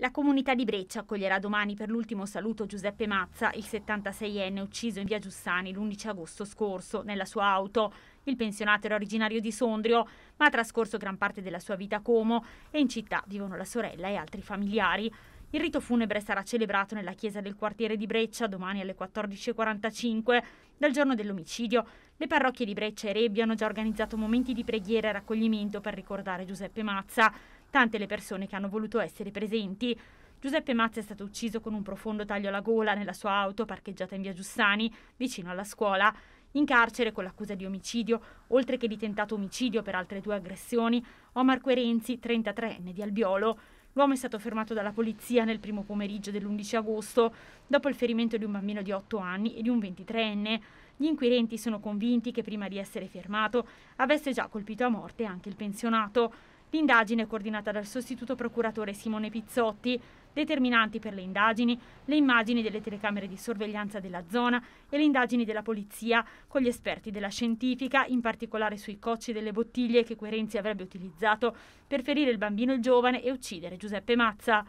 La comunità di Breccia accoglierà domani per l'ultimo saluto Giuseppe Mazza, il 76enne ucciso in via Giussani l'11 agosto scorso nella sua auto. Il pensionato era originario di Sondrio, ma ha trascorso gran parte della sua vita a Como e in città vivono la sorella e altri familiari. Il rito funebre sarà celebrato nella chiesa del quartiere di Breccia domani alle 14.45. Dal giorno dell'omicidio, le parrocchie di Breccia e Rebbio hanno già organizzato momenti di preghiera e raccoglimento per ricordare Giuseppe Mazza tante le persone che hanno voluto essere presenti. Giuseppe Mazza è stato ucciso con un profondo taglio alla gola nella sua auto parcheggiata in via Giussani, vicino alla scuola. In carcere con l'accusa di omicidio, oltre che di tentato omicidio per altre due aggressioni, Omar Querenzi, 33enne di Albiolo. L'uomo è stato fermato dalla polizia nel primo pomeriggio dell'11 agosto, dopo il ferimento di un bambino di 8 anni e di un 23enne. Gli inquirenti sono convinti che prima di essere fermato avesse già colpito a morte anche il pensionato. L'indagine è coordinata dal sostituto procuratore Simone Pizzotti. Determinanti per le indagini, le immagini delle telecamere di sorveglianza della zona e le indagini della polizia con gli esperti della scientifica, in particolare sui cocci delle bottiglie che Querenzi avrebbe utilizzato per ferire il bambino e il giovane e uccidere Giuseppe Mazza.